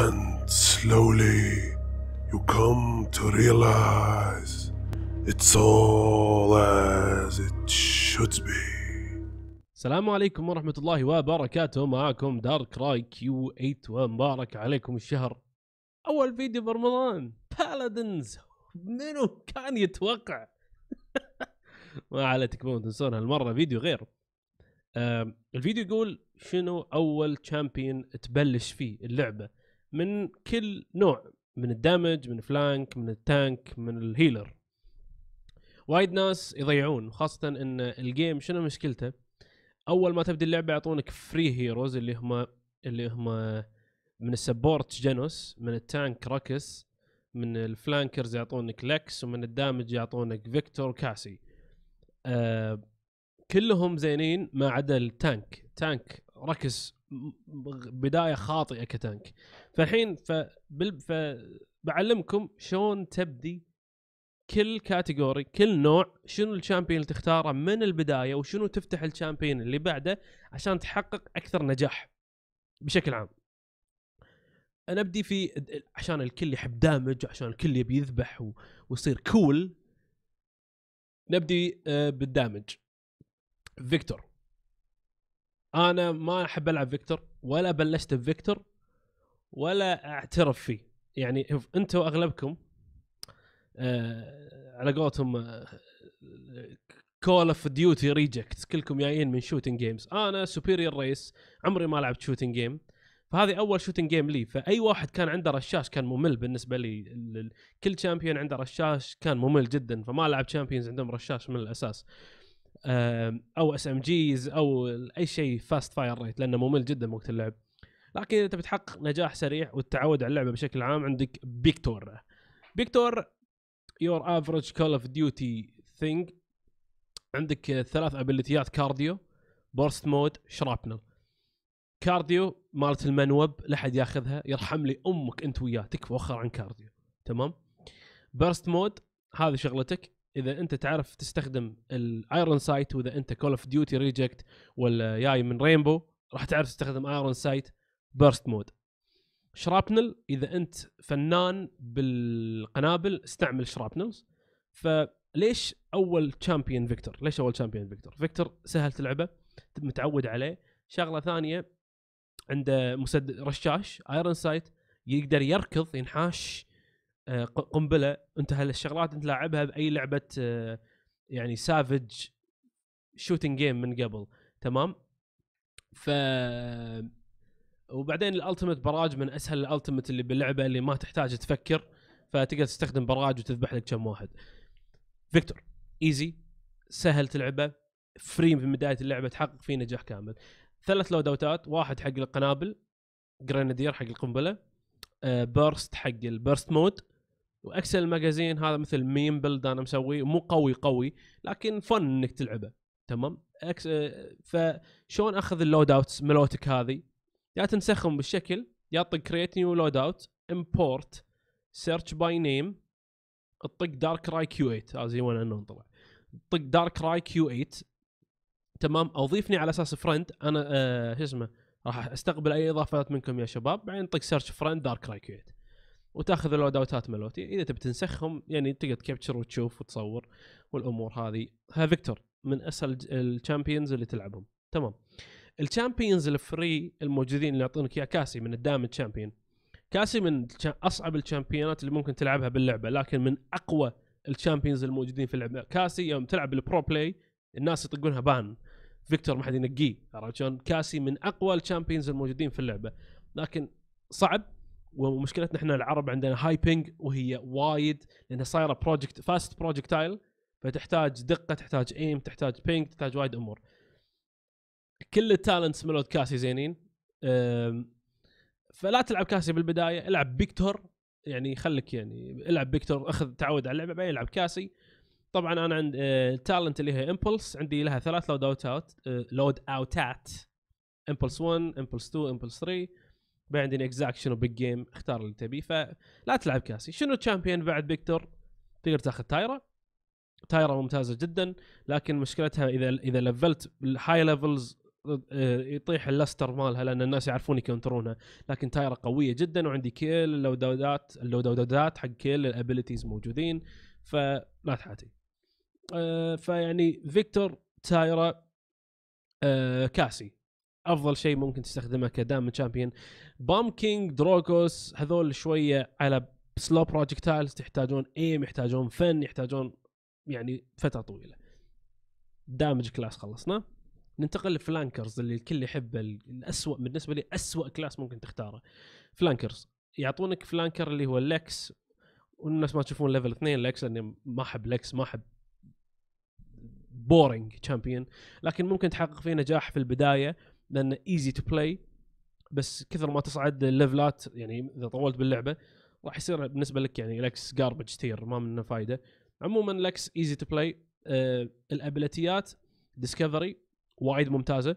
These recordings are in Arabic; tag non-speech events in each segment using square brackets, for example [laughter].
And slowly you come to realize it's all as it should be. السلام عليكم ورحمة الله وبركاته معكم دارك راي كيو 8 ومبارك عليكم الشهر أول فيديو برمضان بالادنز منو كان يتوقع [laughs] ما على تكبون تنسون هالمرة فيديو غير الفيديو يقول شنو أول تشامبيون تبلش فيه اللعبة من كل نوع من الدامج من فلانك من التانك من الهيلر وايد ناس يضيعون خاصة ان الجيم شنو مشكلته اول ما تبدي اللعبة يعطونك فري هيروز اللي هم اللي هم من السبورت جنوس من التانك راكس من الفلانكرز يعطونك لكس ومن الدامج يعطونك فيكتور كاسي آه كلهم زينين ما عدا التانك تانك ركس بدايه خاطئه كتانك فالحين فبال فبعلمكم شلون تبدي كل كاتيجوري كل نوع شنو الشامبيون اللي تختاره من البدايه وشنو تفتح الشامبيون اللي بعده عشان تحقق اكثر نجاح بشكل عام انا ابدي في عشان الكل يحب دامج وعشان الكل يبي يذبح ويصير كول cool. نبدي آه، بالدامج فيكتور انا ما احب العب فيكتور ولا بلشت بفيكتور ولا اعترف فيه يعني شوف انتم اغلبكم آه، على قولتهم كول اوف ديوتي ريجكت كلكم جايين من شوتنج جيمز انا سوبيريور ريس عمري ما لعبت شوتنج جيم فهذه اول شوتنج جيم لي فاي واحد كان عنده رشاش كان ممل بالنسبه لي كل شامبيون عنده رشاش كان ممل جدا فما لعب شامبيونز عندهم رشاش من الاساس او اس ام جيز او اي شيء فاست فاير ريت لانه ممل جدا وقت اللعب لكن اذا تبي تحقق نجاح سريع والتعود على اللعبه بشكل عام عندك بيكتور بيكتور يور افريج كول اوف ديوتي ثينج عندك ثلاث ابيليتيات كارديو بورست مود شرابنل كارديو مالت المنوب لا حد ياخذها يرحم لي امك انت وياه تكفى وخر عن كارديو تمام بيرست مود هذه شغلتك اذا انت تعرف تستخدم الايرون سايت واذا انت كول اوف ديوتي ريجكت ولا جاي من رينبو راح تعرف تستخدم ايرون سايت بيرست مود شرابنل اذا انت فنان بالقنابل استعمل شرابنلز فليش اول تشامبيون فيكتور ليش اول تشامبيون فيكتور فيكتور سهل تلعبه متعود عليه شغله ثانيه عنده مسدس رشاش ايرون سايت يقدر يركض ينحاش آه، قنبله انت هالشغلات انت لاعبها باي لعبه آه، يعني سافج شوتنج جيم من قبل تمام ف وبعدين الالتيميت براج من اسهل الالتيميت اللي باللعبه اللي ما تحتاج تفكر فتقدر تستخدم براج وتذبح لك كم واحد فيكتور ايزي سهل تلعبه فري من بدايه اللعبه تحقق فيه نجاح كامل ثلاث لودوتات واحد حق القنابل جرينادير حق القنبله بيرست آه، حق البيرست مود واكسل ماجازين هذا مثل ميم بلد انا مسويه مو قوي قوي لكن فن انك تلعبه تمام أكس... فشلون اخذ اللود اوتس ملوتك هذه يا تنسخهم بالشكل يا تطق كريت نيو لود اوت امبورت سيرش باي نيم تطق دارك راي كيو 8 هذا زي وين انه طلع طق دارك راي كيو 8 تمام اضيفني على اساس فرند انا آه شو اسمه راح استقبل اي اضافات منكم يا شباب بعدين طق سيرش فرند دارك راي كيو 8 وتاخذ اللود اوتات ملوتي اذا تبي تنسخهم يعني تقدر كابتشر وتشوف وتصور والامور هذه ها فيكتور من اسهل الشامبيونز اللي تلعبهم تمام الشامبيونز الفري الموجودين اللي يعطونك اياه كاسي من الدام شامبيون كاسي من اصعب الشامبيونات اللي ممكن تلعبها باللعبه لكن من اقوى الشامبيونز الموجودين في اللعبه كاسي يوم تلعب البرو بلاي الناس يطقونها بان فيكتور ما حد ينقيه عرفت شلون كاسي من اقوى الشامبيونز الموجودين في اللعبه لكن صعب ومشكلتنا احنا العرب عندنا هايبنج وهي وايد لانها صايره بروجكت فاست بروجكتايل فتحتاج دقه تحتاج ايم تحتاج بينج تحتاج وايد امور كل التالنتس ملود كاسي زينين فلا تلعب كاسي بالبدايه العب بيكتور يعني خليك يعني العب بيكتور اخذ تعود على اللعبه بعدين العب كاسي طبعا انا عند التالنت آه، اللي هي امبلس عندي لها ثلاث لود اوت اوت لود اوتات امبلس 1 امبلس 2 امبلس 3 بعد عندنا اكزاكت شنو بيج جيم اختار اللي تبيه فلا تلعب كاسي شنو الشامبيون بعد فيكتور تقدر تاخذ تايرا تايرا ممتازه جدا لكن مشكلتها اذا اذا لفلت الهاي ليفلز يطيح اللستر مالها لان الناس يعرفون يكونترونها لكن تايرا قويه جدا وعندي كل اللودودات اللودودات حق كل الابيلتيز موجودين فلا تحاتي آه، فيعني فيكتور تايرا آه، كاسي افضل شيء ممكن تستخدمه كدام تشامبيون كينج دروكوس هذول شويه على سلو بروجكتايلز تحتاجون ايم يحتاجون فن يحتاجون يعني فتره طويله دامج كلاس خلصنا ننتقل لفلانكرز اللي الكل يحبه الاسوء بالنسبه لي اسوء كلاس ممكن تختاره فلانكرز يعطونك فلانكر اللي هو لكس والناس ما تشوفون ليفل 2 لكس لاني ما احب لكس ما احب بورينج تشامبيون لكن ممكن تحقق فيه نجاح في البدايه لانه ايزي تو بلاي بس كثر ما تصعد الليفلات يعني اذا طولت باللعبه راح يصير بالنسبه لك يعني لكس جاربج تير ما منه فايده عموما لكس ايزي تو بلاي الابيلتيات ديسكفري وايد ممتازه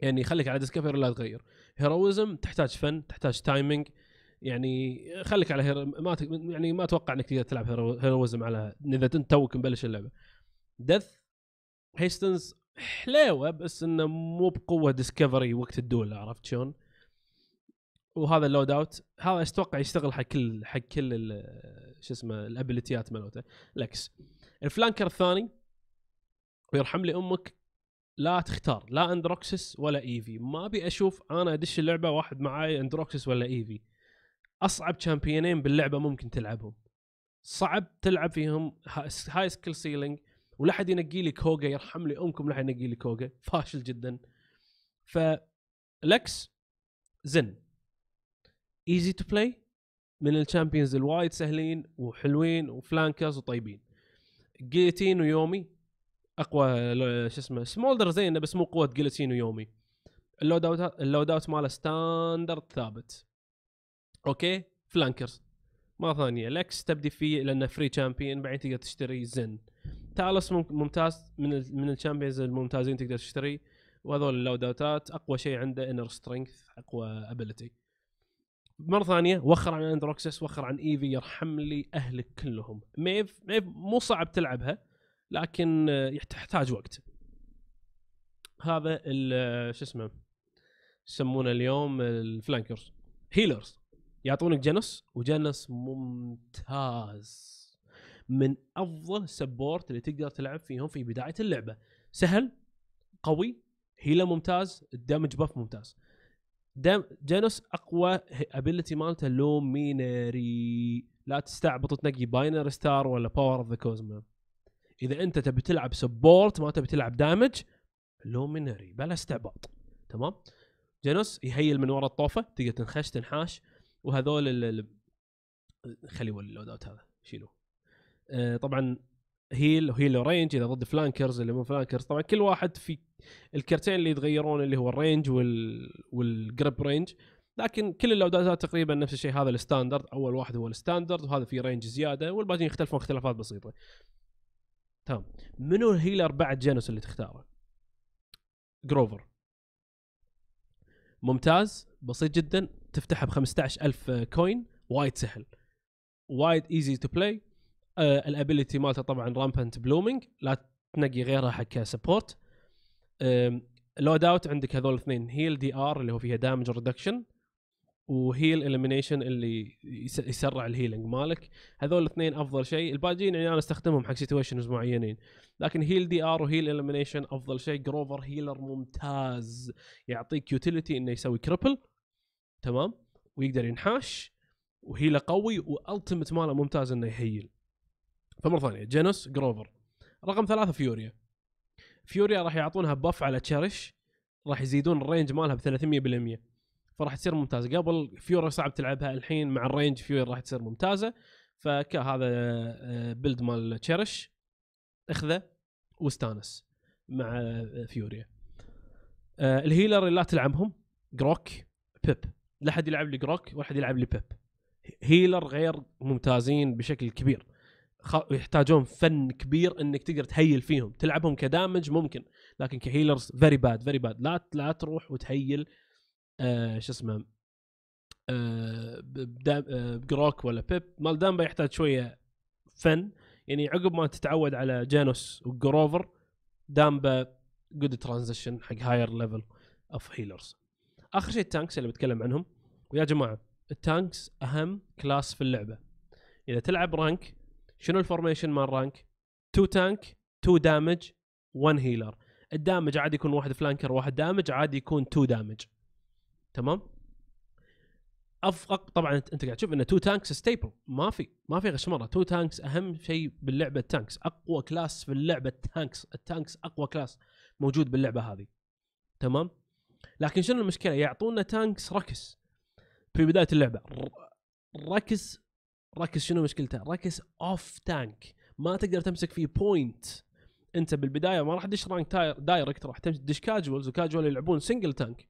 يعني خليك على ديسكفري لا تغير هيرويزم تحتاج فن تحتاج تايمنج يعني خليك على هيرو ما ت... يعني ما اتوقع انك تقدر تلعب هيرويزم على اذا انت توك مبلش اللعبه دث هيستنز حلاوه بس انه مو بقوه ديسكفري وقت الدوله عرفت شلون؟ وهذا اللود اوت هذا اتوقع يشتغل حق كل حق كل شو اسمه الابيليتيات مالته الاكس الفلانكر الثاني ويرحم لي امك لا تختار لا اندروكسس ولا ايفي ما ابي اشوف انا ادش اللعبه واحد معاي اندروكسس ولا ايفي اصعب شامبيونين باللعبه ممكن تلعبهم صعب تلعب فيهم هاي سكيل سيلينج ولا حد ينقي لي كوجا يرحم لي امكم لا حد ينقي لي كوجا [laughs] فاشل جدا ف زن ايزي تو بلاي من الشامبيونز الوايد سهلين وحلوين وفلانكرز وطيبين جيتين ويومي اقوى شو اسمه سمولدر زين بس مو قوه جيلتين ويومي اللود اوت اللود اوت ماله ستاندرد ثابت اوكي فلانكرز مره ثانيه لكس تبدي فيه لانه فري تشامبيون بعدين تقدر تشتري زن تالوس ممتاز من من الشامبيونز الممتازين تقدر تشتري وهذول اللود اقوى شيء عنده انر سترينث اقوى ابيلتي مره ثانيه وخر عن اندروكسس وخر عن ايفي e يرحم لي اهلك كلهم ميف ميف مو صعب تلعبها لكن آه، يحتاج وقت هذا آه، شو اسمه يسمونه اليوم الفلانكرز هيلرز يعطونك جنس وجنس ممتاز من افضل سبورت اللي تقدر تلعب فيهم في بدايه اللعبه سهل قوي هيلا ممتاز الدمج باف ممتاز دام جانوس اقوى ابيلتي مالته لومينري لا تستعبط تنقي باينر ستار ولا باور اوف ذا كوزما اذا انت تبي تلعب سبورت ما تبي تلعب دامج لومينري بلا استعباط تمام جانوس يهيل من ورا الطوفه تقدر تنخش تنحاش وهذول ال... خلي يولي اللود اوت هذا شيلوه آه، طبعا هيل وهيل رينج اذا ضد فلانكرز اللي مو فلانكرز طبعا كل واحد في الكرتين اللي يتغيرون اللي هو الرينج وال والجريب رينج لكن كل اللودات تقريبا نفس الشيء هذا الستاندرد اول واحد هو الستاندرد وهذا في رينج زياده والباقيين يختلفون اختلافات بسيطه تمام منو الهيلر بعد جينوس اللي تختاره جروفر ممتاز بسيط جدا تفتحها ب 15000 كوين وايد سهل وايد ايزي تو بلاي آه الابيلتي مالته طبعا رامبنت بلومينج لا تنقي غيرها حق سبورت آه لود اوت عندك هذول الاثنين هيل دي ار اللي هو فيها دامج ريدكشن وهيل اليمينيشن اللي يسرع الهيلينج مالك هذول الاثنين افضل شيء الباجين يعني انا استخدمهم حق سيتويشنز معينين لكن هيل دي ار وهيل اليمينيشن افضل شيء جروفر هيلر ممتاز يعطيك يوتيليتي انه يسوي كريبل تمام ويقدر ينحاش وهيله قوي والتمت ماله ممتاز انه يهيل فمره ثانيه جينوس جروفر رقم ثلاثه فيوريا فيوريا راح يعطونها بف على تشيرش راح يزيدون الرينج مالها ب 300% فراح تصير ممتازه قبل فيوريا صعب تلعبها الحين مع الرينج فيوريا راح تصير ممتازه فكهذا بيلد آه، مال تشيرش اخذه واستانس مع آه، فيوريا آه، الهيلر اللي لا تلعبهم جروك بيب لا حد يلعب لي جروك ولا حد يلعب لي بيب هيلر غير ممتازين بشكل كبير يحتاجون فن كبير انك تقدر تهيل فيهم تلعبهم كدامج ممكن لكن كهيلرز فيري باد فيري باد لا لا تروح وتهيل آه شو اسمه آه،, آه بجروك ولا بيب مال دامبا يحتاج شويه فن يعني عقب ما تتعود على جانوس وجروفر دامبا جود ترانزيشن حق هاير ليفل اوف هيلرز اخر شيء التانكس اللي بتكلم عنهم ويا جماعه التانكس اهم كلاس في اللعبه اذا تلعب رانك شنو الفورميشن مال رانك؟ 2 تانك 2 دامج 1 هيلر الدامج عادي يكون واحد فلانكر واحد دامج عادي يكون 2 دامج تمام؟ افقق طبعا انت قاعد تشوف ان 2 تانكس ستيبل ما في ما في غش مره 2 تانكس اهم شيء باللعبه التانكس اقوى كلاس في اللعبه التانكس التانكس اقوى كلاس موجود باللعبه هذه تمام لكن شنو المشكله يعطونا تانكس ركس في بدايه اللعبه ركس راكس شنو مشكلته؟ راكس اوف تانك ما تقدر تمسك فيه بوينت انت بالبدايه ما راح تدش رانك دايركت راح تدش كاجوالز وكاجوال يلعبون سنجل تانك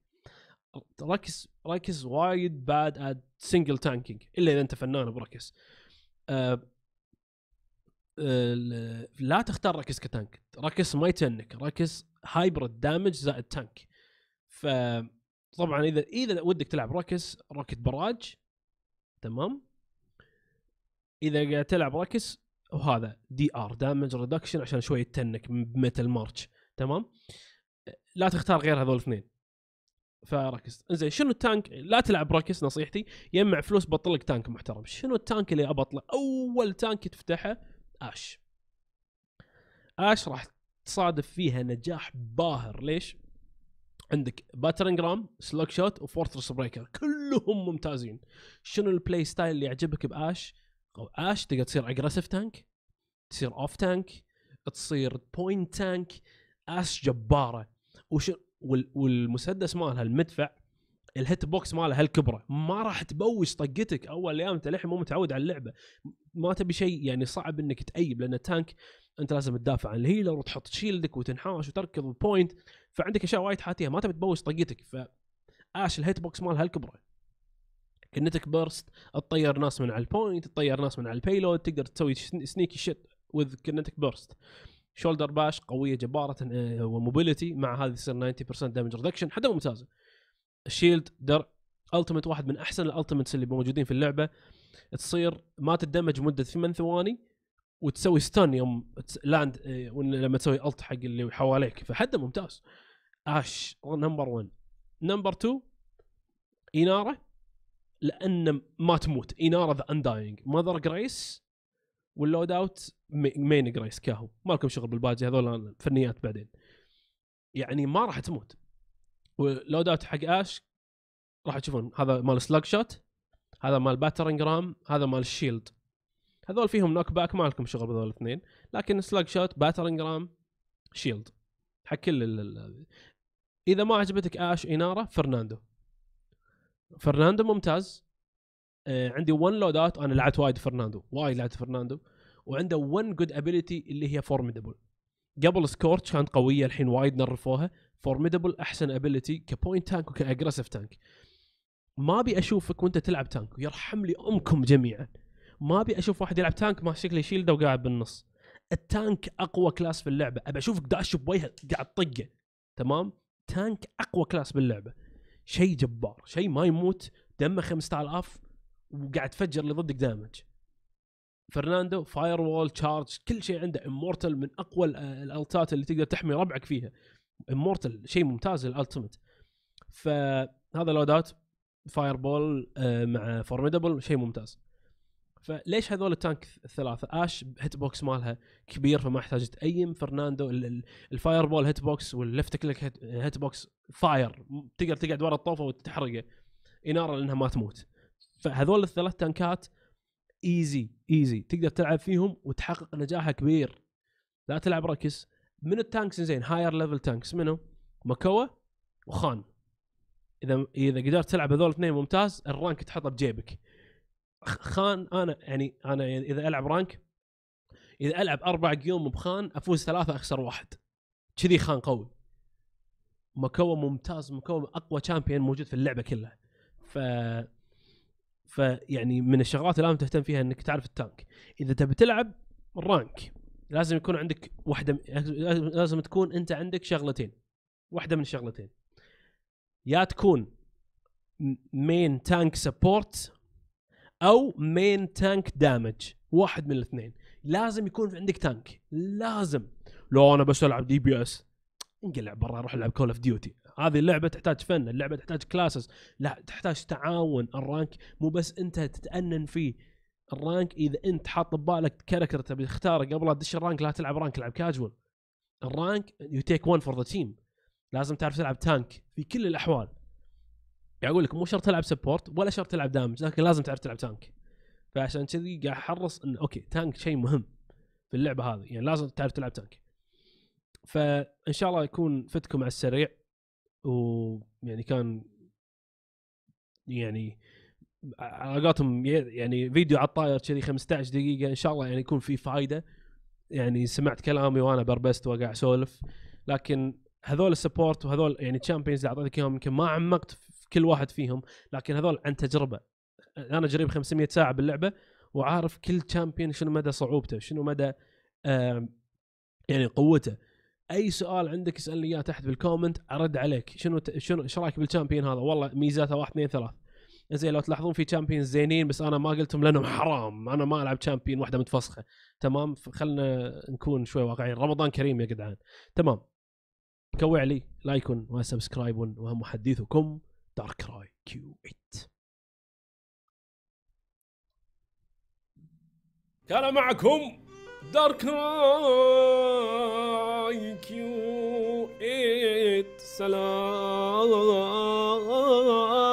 راكس راكس وايد باد اد سنجل تانكينج الا اذا انت فنان براكس آه، لا تختار راكس كتانك راكس ما يتنك راكس هايبرد دامج زائد تانك ف طبعا اذا اذا ودك تلعب راكس روكت براج تمام اذا قاعد تلعب ركس وهذا دي ار دامج ريدكشن عشان شوي تنك بميتال مارش تمام لا تختار غير هذول الاثنين فركز زين شنو التانك لا تلعب ركز نصيحتي يجمع فلوس بطلق تانك محترم شنو التانك اللي ابطله اول تانك تفتحه اش اش راح تصادف فيها نجاح باهر ليش عندك رام سلوك شوت وفورترس بريكر كلهم ممتازين شنو البلاي ستايل اللي يعجبك باش او طيب، اش تقدر تصير اجريسيف تانك تصير اوف تانك تصير بوينت تانك اش جباره وش والمسدس مالها المدفع الهيت بوكس مالها هالكبره ما راح تبوش طقتك اول ايام انت للحين مو متعود على اللعبه ما تبي شيء يعني صعب انك تايب لان التانك انت لازم تدافع عن الهيلر وتحط شيلدك وتنحاش وتركض بوينت فعندك اشياء وايد حاتيها ما تبي تبوش طقتك ف اش الهيت بوكس مالها الكبره كنتك بيرست تطير ناس من على البوينت تطير ناس من على البيلود تقدر تسوي سنيكي شيت وذ كنتك بيرست شولدر باش قويه جباره آه، وموبيلتي مع هذه يصير 90% دامج ريدكشن حدا ممتازه الشيلد درع التمت واحد من احسن الالتمتس اللي موجودين في اللعبه تصير ما تدمج مده ثمان ثواني وتسوي ستان يوم لاند آه، لما تسوي الت حق اللي حواليك فحده ممتاز اش نمبر 1 نمبر 2 اناره لان ما تموت اناره ذا انداينج ماذر جريس واللود اوت مين جريس كاهو ما لكم شغل بالباجي هذول فنيات بعدين يعني ما راح تموت واللود اوت حق اش راح تشوفون هذا مال سلاج شوت هذا مال باترنج رام هذا مال الشيلد هذول فيهم نوك باك ما لكم شغل بهذول الاثنين لكن سلاج شوت باترنج رام شيلد حق كل اذا ما عجبتك اش اناره فرناندو فرناندو ممتاز آه عندي 1 لودات انا لعبت وايد فرناندو وايد لعبت فرناندو وعنده 1 جود ابيلتي اللي هي فورميدبل قبل سكورتش كانت قويه الحين وايد نرفوها فورميدبل احسن ابيلتي كبوينت تانك وكاجريسف تانك ما ابي اشوفك وانت تلعب تانك ويرحم لي امكم جميعا ما ابي اشوف واحد يلعب تانك ما شكله شيلده وقاعد بالنص التانك اقوى كلاس في اللعبه ابي اشوفك داش بوجهه قاعد طقه تمام تانك اقوى كلاس باللعبه شيء جبار شيء ما يموت دمه 5000 وقاعد تفجر اللي ضدك دامج فرناندو فاير وول تشارج كل شيء عنده امورتال من اقوى الالتات اللي تقدر تحمي ربعك فيها امورتال شيء ممتاز الالتيميت فهذا لودات فاير بول آه، مع فورميدبل شيء ممتاز فليش هذول التانك الثلاثه اش هيت بوكس مالها كبير فما يحتاج تايم فرناندو الفاير بول هيت بوكس واللفت كليك هيت بوكس فاير تقدر تقعد ورا الطوفه وتحرقه اناره لانها ما تموت فهذول الثلاث تانكات ايزي ايزي تقدر تلعب فيهم وتحقق نجاح كبير لا تلعب ركس من التانكس زين هاير ليفل تانكس منو؟ مكوا وخان اذا اذا قدرت تلعب هذول الاثنين ممتاز الرانك تحطه بجيبك خان انا يعني انا يعني اذا العب رانك اذا العب اربع قيوم بخان افوز ثلاثه اخسر واحد كذي خان قوي مكون ممتاز مكون اقوى شامبيون موجود في اللعبه كلها ف فيعني من الشغلات اللي لازم تهتم فيها انك تعرف التانك اذا تبي تلعب الرانك لازم يكون عندك واحده لازم تكون انت عندك شغلتين واحده من الشغلتين يا تكون مين تانك سبورت او مين تانك دامج واحد من الاثنين لازم يكون عندك تانك لازم لو انا بس العب دي بي اس انقلع برا روح العب كول اوف ديوتي هذه اللعبه تحتاج فن اللعبه تحتاج كلاسز لا تحتاج تعاون الرانك مو بس انت تتأنن فيه الرانك اذا انت حاط ببالك كاركتر تبي تختاره قبل لا تدش الرانك لا تلعب رانك العب كاجوال الرانك يو تيك وان فور ذا تيم لازم تعرف تلعب تانك في كل الاحوال يعني اقول لك مو شرط تلعب سبورت ولا شرط تلعب دامج لكن لازم تعرف تلعب تانك فعشان كذي قاعد احرص انه اوكي تانك شيء مهم في اللعبه هذه يعني لازم تعرف تلعب تانك فان شاء الله يكون فتكم على السريع ويعني كان يعني علاقاتهم يعني فيديو على الطاير كذي 15 دقيقه ان شاء الله يعني يكون في فائده يعني سمعت كلامي وانا بربست وقاعد اسولف لكن هذول السبورت وهذول يعني تشامبيونز اللي اعطيتك اياهم يمكن ما عمقت في كل واحد فيهم لكن هذول عن تجربه انا جريب 500 ساعه باللعبه وعارف كل تشامبيون شنو مدى صعوبته شنو مدى آه يعني قوته اي سؤال عندك اسالني اياه تحت بالكومنت ارد عليك شنو ت... شنو ايش رايك بالشامبيون هذا والله ميزاته واحد اثنين ثلاث زين لو تلاحظون في شامبيونز زينين بس انا ما قلتهم لانهم حرام انا ما العب شامبيون واحده متفسخه تمام خلنا نكون شوي واقعيين رمضان كريم يا جدعان تمام كوي لي لايك وسبسكرايب وهم حديثكم دارك راي كيو 8 كان معكم Dark Knight Q8 Salam